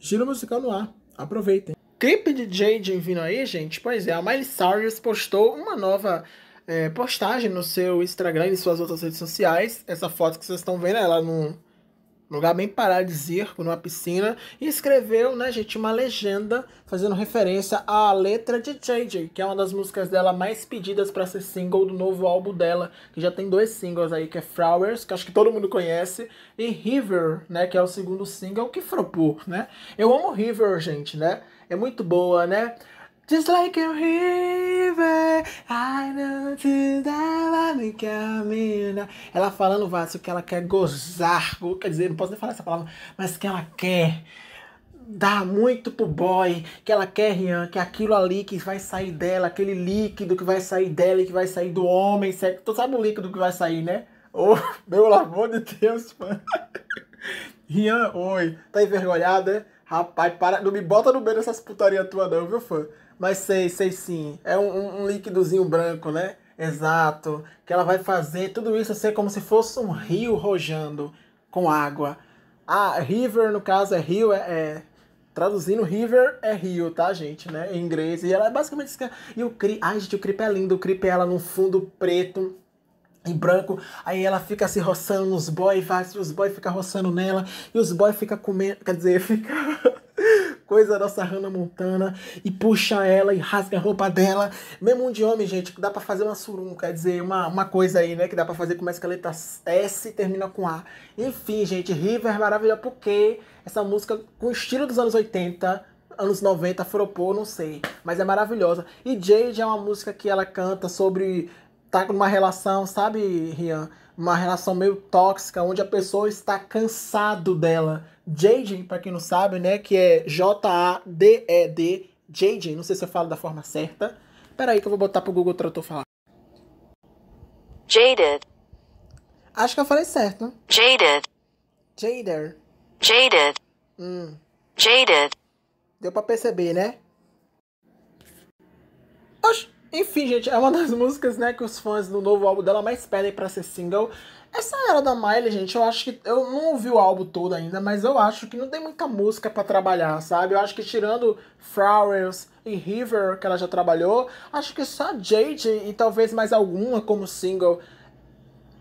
Giro musical no ar. Aproveitem. Clipe de Jade, vindo aí, gente? Pois é, a Miley Cyrus postou uma nova é, postagem no seu Instagram e suas outras redes sociais. Essa foto que vocês estão vendo, ela não lugar bem paradisíaco, numa piscina, e escreveu, né, gente, uma legenda fazendo referência à letra de JJ, que é uma das músicas dela mais pedidas para ser single do novo álbum dela, que já tem dois singles aí, que é Flowers, que acho que todo mundo conhece, e River, né, que é o segundo single que flopou, né? Eu amo River, gente, né? É muito boa, né? Just like a river, I know to that coming. Ela falando, Vasco, que ela quer gozar, quer dizer, não posso nem falar essa palavra, mas que ela quer dar muito pro boy, que ela quer, Rian, que aquilo ali que vai sair dela, aquele líquido que vai sair dela e que vai sair do homem, certo? Tu sabe o líquido que vai sair, né? Oh, meu amor de Deus, mano. Rian, oi, tá envergonhada? Rapaz, para, não me bota no meio dessas putaria tua não, viu, fã? Mas sei, sei sim. É um, um líquidozinho branco, né? Exato. Que ela vai fazer tudo isso ser assim, como se fosse um rio rojando com água. Ah, river, no caso, é rio, é, é Traduzindo, river é rio, tá, gente, né? Em inglês. E ela é basicamente... E o cri Ai, gente, o Creep é lindo. O Creep é ela num fundo preto e branco. Aí ela fica se roçando nos boys, os boys ficam roçando nela. E os boys ficam comendo... Quer dizer, fica coisa a nossa Hannah Montana e puxa ela e rasga a roupa dela. Mesmo um de homem, gente, que dá para fazer uma surum, quer dizer, uma, uma coisa aí, né? Que dá para fazer com uma escaleta S e termina com A. Enfim, gente, River é maravilhosa porque essa música com o estilo dos anos 80, anos 90, fropou, não sei, mas é maravilhosa. E Jade é uma música que ela canta sobre tá numa relação, sabe, Rian? Uma relação meio tóxica, onde a pessoa está cansado dela Jaden, para quem não sabe, né, que é J-A-D-E-D, Jaden, não sei se eu falo da forma certa. Pera aí que eu vou botar pro Google Tradutor falar. Jaded. Acho que eu falei certo. Né? Jaded. Jader. Jaded. Hum. Jaded. Deu pra perceber, né? Oxi. Enfim, gente, é uma das músicas né, que os fãs do novo álbum dela mais pedem para ser single. Essa era da Miley, gente, eu acho que. Eu não ouvi o álbum todo ainda, mas eu acho que não tem muita música para trabalhar, sabe? Eu acho que tirando Flowers e River, que ela já trabalhou, acho que só Jade e talvez mais alguma como single.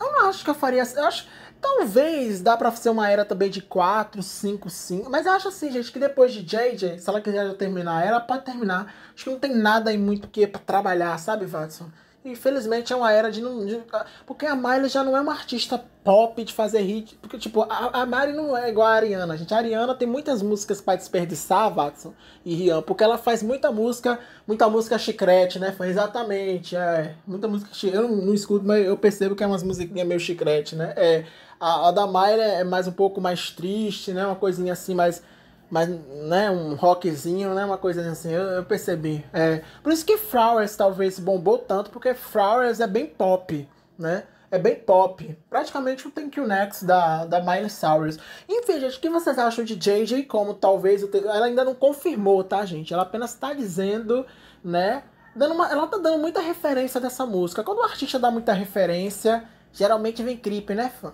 Eu não acho que eu faria. Eu acho. Talvez dá pra ser uma era também de 4, 5, 5. Mas eu acho assim, gente, que depois de JJ, se ela quiser já terminar a era, pode terminar. Acho que não tem nada aí muito que pra trabalhar, sabe, Watson? Infelizmente é uma era de não. De, porque a Miley já não é uma artista pop de fazer hit. Porque, tipo, a, a não é igual a Ariana, gente. A Ariana tem muitas músicas para desperdiçar, Watson e Rian, porque ela faz muita música, muita música chiclete, né? Foi exatamente, é. Muita música Eu não, não escuto, mas eu percebo que é umas musiquinhas meio chiclete, né? É, a, a da Miley é mais um pouco mais triste, né? Uma coisinha assim mais mas né, um rockzinho, né, uma coisa assim, eu, eu percebi. É, por isso que Flowers talvez bombou tanto, porque Flowers é bem pop, né? É bem pop. Praticamente o Thank You Next da, da Miley Cyrus. Enfim, gente, o que vocês acham de JJ como talvez... Ela ainda não confirmou, tá, gente? Ela apenas tá dizendo, né? Dando uma, ela tá dando muita referência dessa música. Quando o artista dá muita referência, geralmente vem creep, né, fã?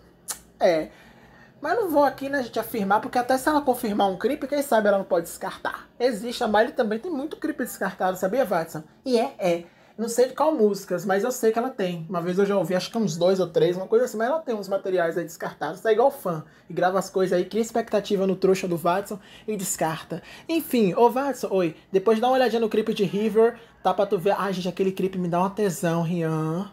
É... Mas não vou aqui, né, gente, afirmar, porque até se ela confirmar um creep, quem sabe ela não pode descartar. Existe, a Miley também tem muito creep descartado, sabia, Watson? E é, é. Não sei de qual músicas, mas eu sei que ela tem. Uma vez eu já ouvi, acho que uns dois ou três, uma coisa assim, mas ela tem uns materiais aí descartados. Tá igual fã. E grava as coisas aí, cria expectativa no trouxa do Watson e descarta. Enfim, ô Watson, oi. Depois dá uma olhadinha no clipe de River, tá pra tu ver. Ai, gente, aquele clipe me dá uma tesão, Rian.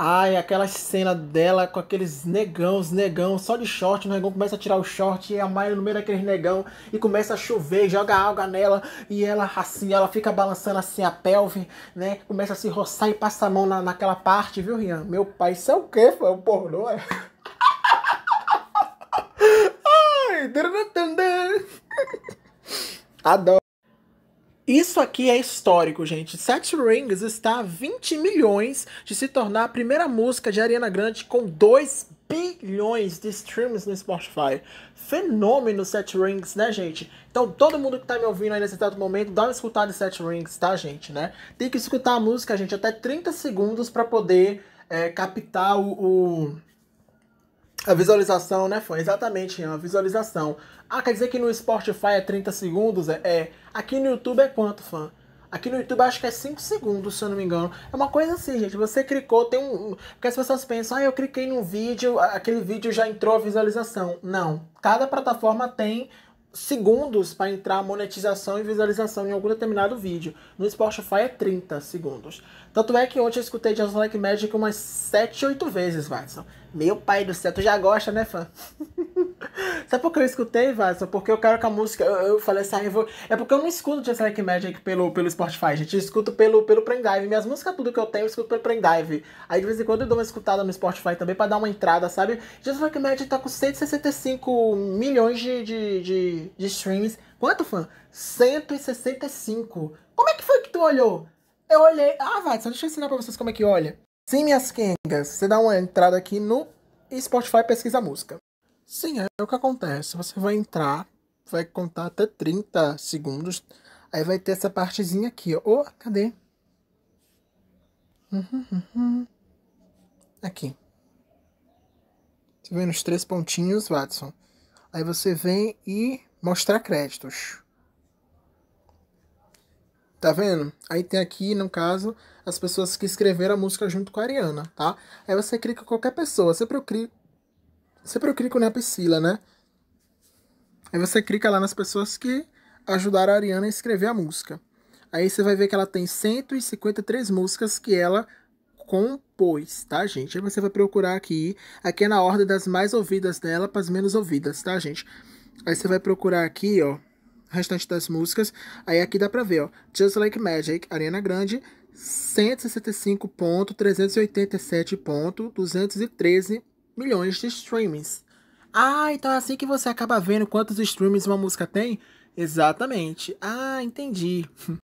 Ai, aquela cena dela com aqueles negão, os negão, só de short, o negão começa a tirar o short e a Maya no meio daqueles negão e começa a chover, joga água nela e ela assim, ela fica balançando assim a pelve, né? Começa a se roçar e passa a mão na, naquela parte, viu, Rian? Meu pai, isso é o quê? Foi um pornô, é? Ai, Adoro. Isso aqui é histórico, gente. Set Rings está a 20 milhões de se tornar a primeira música de Ariana Grande com 2 bilhões de streams no Spotify. Fenômeno Set Rings, né, gente? Então, todo mundo que tá me ouvindo aí nesse exato momento, dá uma escutada em Set Rings, tá, gente, né? Tem que escutar a música, gente, até 30 segundos para poder é, captar o, o a visualização, né, foi Exatamente, a visualização. Ah, quer dizer que no Spotify é 30 segundos? É. é. Aqui no YouTube é quanto, fã? Aqui no YouTube acho que é 5 segundos, se eu não me engano. É uma coisa assim, gente. Você clicou, tem um. Porque as pessoas pensam, ah, eu cliquei num vídeo, aquele vídeo já entrou a visualização. Não. Cada plataforma tem segundos para entrar monetização e visualização em algum determinado vídeo. No Spotify é 30 segundos. Tanto é que ontem eu escutei Just Like Magic umas 7, 8 vezes, Watson. Meu pai do céu, tu já gosta, né, fã? Sabe por que eu escutei, Vasco? Porque eu quero que a música. Eu, eu falei assim, ah, eu vou... é porque eu não escuto Just Like Magic pelo, pelo Spotify, gente. Eu escuto pelo, pelo Prendrive. Minhas músicas, tudo que eu tenho, eu escuto pelo Prendrive. Aí de vez em quando eu dou uma escutada no Spotify também pra dar uma entrada, sabe? Just Like Magic tá com 165 milhões de, de, de, de streams. Quanto, fã? 165. Como é que foi que tu olhou? Eu olhei. Ah, Vasco, deixa eu ensinar pra vocês como é que olha. Sim, minhas quengas, você dá uma entrada aqui no Spotify Pesquisa Música. Sim, é o que acontece. Você vai entrar, vai contar até 30 segundos, aí vai ter essa partezinha aqui, ó. Oh, cadê? Uhum, uhum. Aqui. Você vê nos três pontinhos, Watson. Aí você vem e mostrar créditos. Tá vendo? Aí tem aqui, no caso, as pessoas que escreveram a música junto com a Ariana, tá? Aí você clica qualquer pessoa. Sempre eu clico, sempre eu clico na Priscila, né? Aí você clica lá nas pessoas que ajudaram a Ariana a escrever a música. Aí você vai ver que ela tem 153 músicas que ela compôs, tá, gente? Aí você vai procurar aqui. Aqui é na ordem das mais ouvidas dela para as menos ouvidas, tá, gente? Aí você vai procurar aqui, ó restante das músicas. Aí aqui dá pra ver, ó. Just Like Magic, Ariana Grande, 165.387.213 milhões de streamings. Ah, então é assim que você acaba vendo quantos streamings uma música tem? Exatamente. Ah, entendi.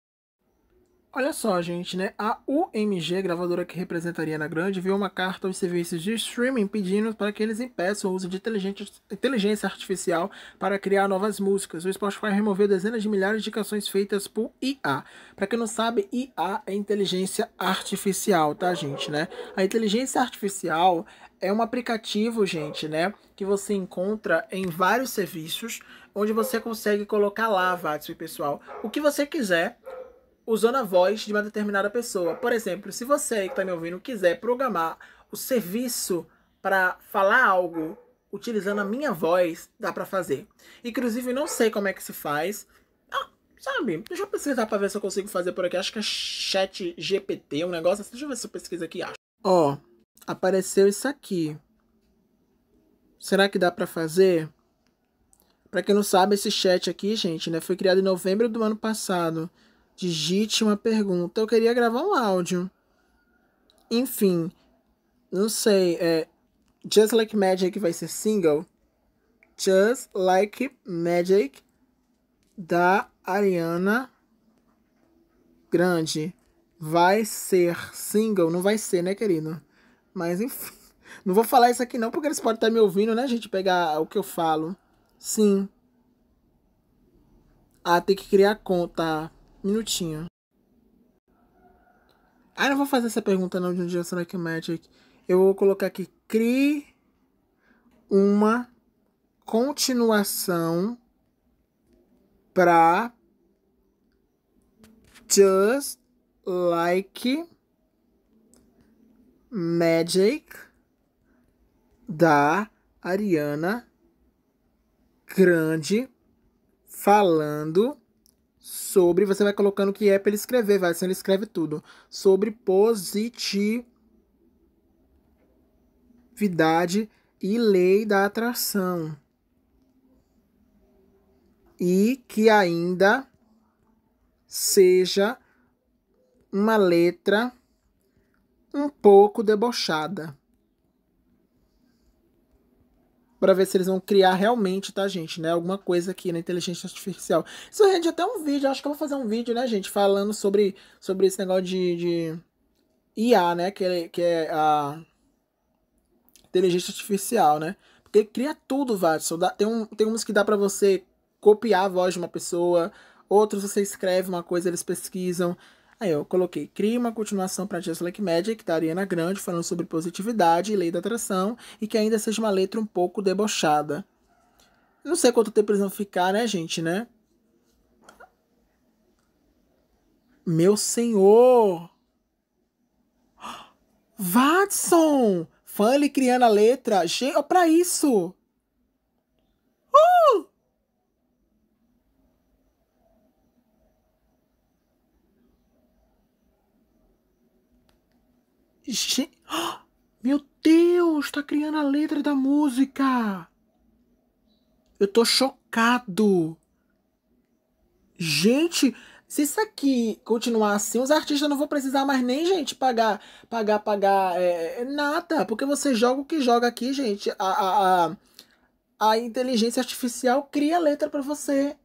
Olha só, gente, né? A UMG, gravadora que representaria na grande, enviou uma carta aos serviços de streaming pedindo para que eles impeçam o uso de inteligência artificial para criar novas músicas. O Spotify removeu dezenas de milhares de canções feitas por IA. Para quem não sabe, IA é inteligência artificial, tá, gente, né? A inteligência artificial é um aplicativo, gente, né? Que você encontra em vários serviços, onde você consegue colocar lá, Vatsui, pessoal, o que você quiser usando a voz de uma determinada pessoa. Por exemplo, se você que está me ouvindo quiser programar o serviço para falar algo utilizando a minha voz, dá para fazer. Inclusive, não sei como é que se faz. Ah, sabe, deixa eu pesquisar para ver se eu consigo fazer por aqui. Acho que é chat GPT, um negócio assim. Deixa eu ver se eu pesquiso aqui acho. Ó, oh, apareceu isso aqui. Será que dá para fazer? Para quem não sabe, esse chat aqui, gente, né, foi criado em novembro do ano passado digite uma pergunta. Eu queria gravar um áudio. Enfim, não sei. É, Just Like Magic vai ser single. Just Like Magic da Ariana Grande. Vai ser single? Não vai ser, né, querido? Mas enfim. Não vou falar isso aqui não, porque eles podem estar tá me ouvindo, né, gente? Pegar o que eu falo. Sim. Ah, tem que criar conta. Minutinho. Ah, não vou fazer essa pergunta não de um dia Sonic Magic. Eu vou colocar aqui. Crie uma continuação pra Just Like Magic da Ariana Grande falando sobre, você vai colocando o que é para ele escrever, vai, assim ele escreve tudo. Sobre positividade e lei da atração. E que ainda seja uma letra um pouco debochada para ver se eles vão criar realmente, tá, gente, né? Alguma coisa aqui na inteligência artificial. Isso rende até um vídeo, acho que eu vou fazer um vídeo, né, gente, falando sobre, sobre esse negócio de, de IA, né? Que é, que é a inteligência artificial, né? Porque cria tudo, Watson. Tem, um, tem uns que dá para você copiar a voz de uma pessoa, outros você escreve uma coisa, eles pesquisam. Aí eu coloquei, cria uma continuação para Just Like Magic, da Ariana Grande, falando sobre positividade e lei da atração, e que ainda seja uma letra um pouco debochada. Não sei quanto tempo eles vão ficar, né, gente, né? Meu senhor! Watson! Fã ele criando a letra. Gente, pra isso! meu Deus, tá criando a letra da música. Eu tô chocado. Gente, se isso aqui continuar assim, os artistas não vão precisar mais nem, gente, pagar, pagar, pagar é, nada. Porque você joga o que joga aqui, gente. A, a, a, a inteligência artificial cria a letra para você.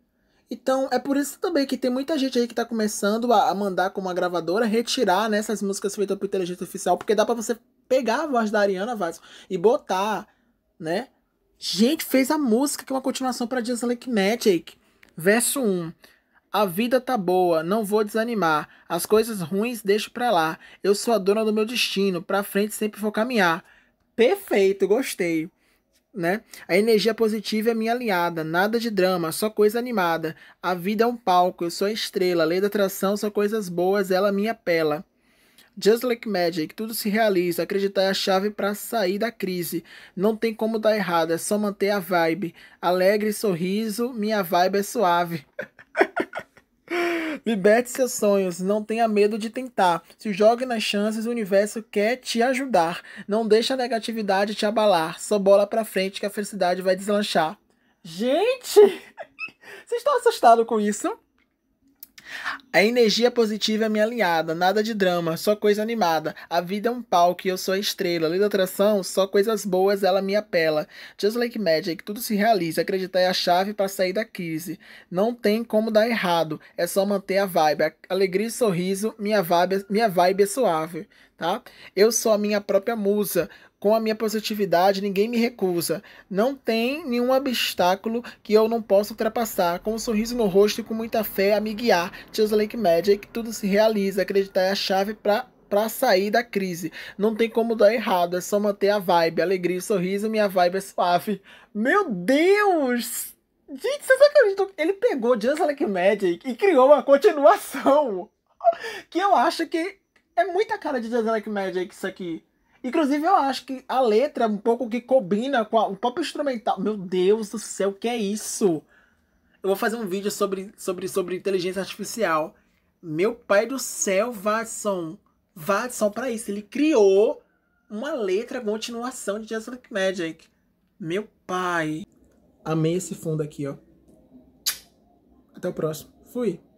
Então, é por isso também que tem muita gente aí que tá começando a, mandar como uma gravadora retirar né, essas músicas feitas por inteligência artificial, porque dá para você pegar a voz da Ariana Vaz e botar, né? Gente, fez a música que é uma continuação para Just Like Magic. Verso 1. A vida tá boa, não vou desanimar. As coisas ruins deixo pra lá. Eu sou a dona do meu destino, pra frente sempre vou caminhar. Perfeito, gostei né? A energia positiva é minha aliada, nada de drama, só coisa animada. A vida é um palco, eu sou a estrela, lei da atração são coisas boas, ela me apela. Just like magic, tudo se realiza, acreditar é a chave para sair da crise. Não tem como dar errado, é só manter a vibe. Alegre sorriso, minha vibe é suave. Liberte seus sonhos, não tenha medo de tentar. Se jogue nas chances, o universo quer te ajudar. Não deixe a negatividade te abalar. Só bola pra frente que a felicidade vai deslanchar. Gente! Vocês estão assustados com isso? A energia positiva é minha alinhada, nada de drama, só coisa animada. A vida é um palco e eu sou a estrela. Lei da atração, só coisas boas, ela me apela. Just like magic, tudo se realiza. Acreditar é a chave para sair da crise. Não tem como dar errado, é só manter a vibe. Alegria e sorriso, minha vibe, é, minha vibe é suave, tá? Eu sou a minha própria musa com a minha positividade, ninguém me recusa. Não tem nenhum obstáculo que eu não possa ultrapassar. Com um sorriso no rosto e com muita fé a me guiar. Just Like Magic, tudo se realiza. Acreditar é a chave para para sair da crise. Não tem como dar errado, é só manter a vibe, alegria, e sorriso, minha vibe é suave. Meu Deus! Gente, vocês acreditam? Ele pegou Just Like Magic e criou uma continuação. Que eu acho que é muita cara de Just Like Magic isso aqui. Inclusive, eu acho que a letra é um pouco que combina com a, o próprio instrumental. Meu Deus do céu, o que é isso? Eu vou fazer um vídeo sobre, sobre, sobre inteligência artificial. Meu pai do céu, Watson. Watson, para isso, ele criou uma letra continuação de Just Like Magic. Meu pai. Amei esse fundo aqui, ó. Até o próximo. Fui.